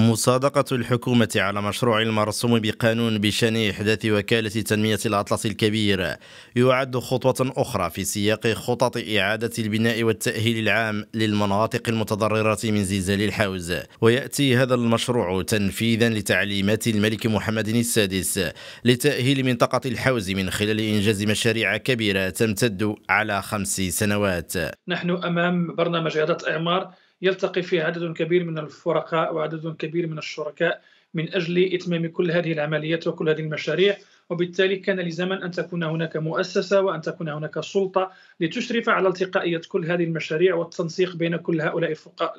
مصادقة الحكومة على مشروع المرسوم بقانون بشأن إحداث وكالة تنمية الأطلس الكبير يعد خطوة أخرى في سياق خطط إعادة البناء والتأهيل العام للمناطق المتضررة من زلزال الحوز ويأتي هذا المشروع تنفيذا لتعليمات الملك محمد السادس لتأهيل منطقة الحوز من خلال إنجاز مشاريع كبيرة تمتد على خمس سنوات نحن أمام برنامج إعادة إعمار يلتقي فيه عدد كبير من الفرقاء وعدد كبير من الشركاء من أجل إتمام كل هذه العمليات وكل هذه المشاريع وبالتالي كان لزاما أن تكون هناك مؤسسة وأن تكون هناك سلطة لتشرف على التقائية كل هذه المشاريع والتنسيق بين كل هؤلاء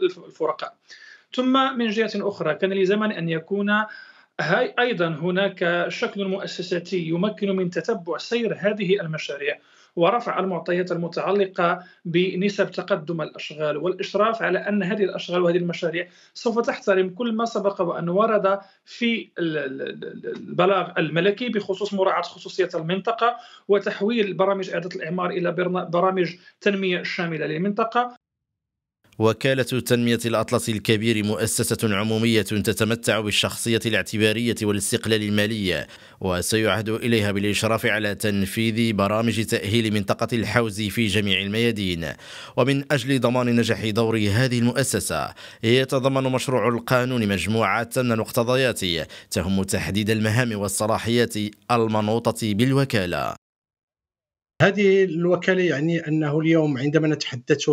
الفرقاء ثم من جهة أخرى كان لزاما أن يكون أيضا هناك شكل مؤسساتي يمكن من تتبع سير هذه المشاريع ورفع المعطيات المتعلقة بنسب تقدم الأشغال والإشراف على أن هذه الأشغال وهذه المشاريع سوف تحترم كل ما سبق وأن ورد في البلاغ الملكي بخصوص مراعاة خصوصية المنطقة وتحويل برامج إعادة الإعمار إلى برامج تنمية شاملة للمنطقة وكالة تنمية الأطلس الكبير مؤسسة عمومية تتمتع بالشخصية الاعتبارية والاستقلال المالي وسيعهد إليها بالإشراف على تنفيذ برامج تأهيل منطقة الحوز في جميع الميادين ومن أجل ضمان نجاح دور هذه المؤسسة يتضمن مشروع القانون مجموعة من المقتضيات تهم تحديد المهام والصلاحيات المنوطة بالوكالة هذه الوكالة يعني أنه اليوم عندما نتحدث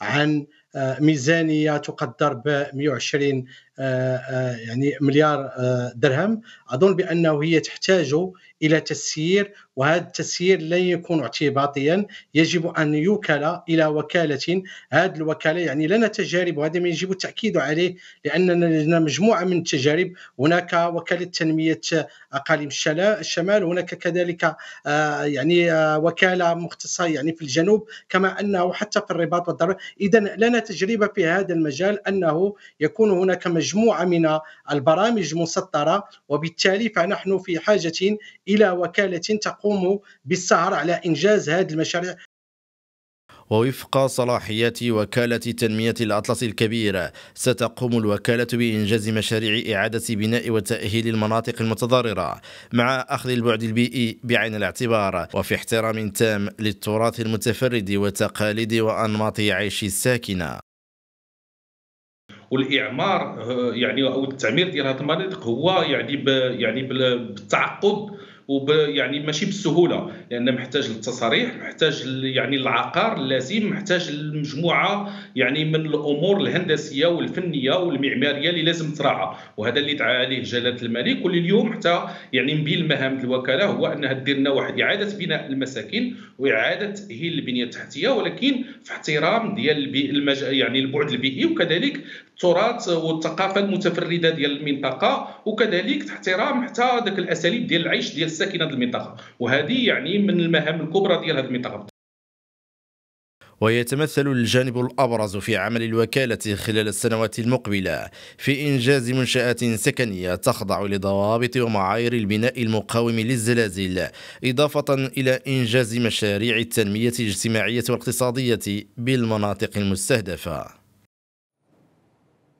عن آه، ميزانيه تقدر ب 120 آه، آه، يعني مليار آه، درهم اظن بانه هي تحتاج الى تسيير وهذا التسيير لن يكون اعتباطيا يجب ان يوكل الى وكاله هذه الوكاله يعني لنا تجارب وهذا ما يجب التاكيد عليه لاننا لدينا مجموعه من التجارب هناك وكاله تنميه اقاليم الشمال هناك كذلك يعني وكاله مختصه يعني في الجنوب كما انه حتى في الرباط والضرب اذا لنا تجربه في هذا المجال انه يكون هناك مجموعة مجموعه من البرامج مسطره وبالتالي فنحن في حاجه الى وكاله تقوم بالسهر على انجاز هذه المشاريع ووفق صلاحيات وكالة تنمية الأطلس الكبير ستقوم الوكالة بإنجاز مشاريع إعادة بناء وتأهيل المناطق المتضررة مع أخذ البعد البيئي بعين الاعتبار وفي احترام تام للتراث المتفرد وتقاليد وأنماط عيش الساكنة والاعمار آه، يعني او التعمير ديال هذه المناطق هو يعني يعني بالتعقد وب يعني ماشي بالسهوله لان محتاج للتصاريح محتاج يعني العقار اللازم محتاج لمجموعه يعني من الامور الهندسيه والفنيه والمعماريه اللي لازم تراعى وهذا اللي دعا عليه جلاله الملك واللي اليوم حتى يعني من بين مهام الوكاله هو انها دير لنا واحد اعاده بناء المساكن واعاده تاهيل البنيه التحتيه ولكن في احترام ديال المج... يعني البعد البيئي وكذلك التراث والثقافه المتفرده ديال المنطقه وكذلك احترام حتى ذاك الاساليب ديال العيش ديال هذه المنطقه وهذه يعني من المهام الكبرى ديال هذه المنطقه ويتمثل الجانب الأبرز في عمل الوكالة خلال السنوات المقبلة في إنجاز منشآت سكنية تخضع لضوابط ومعايير البناء المقاوم للزلازل إضافة إلى إنجاز مشاريع التنمية الاجتماعية والاقتصادية بالمناطق المستهدفة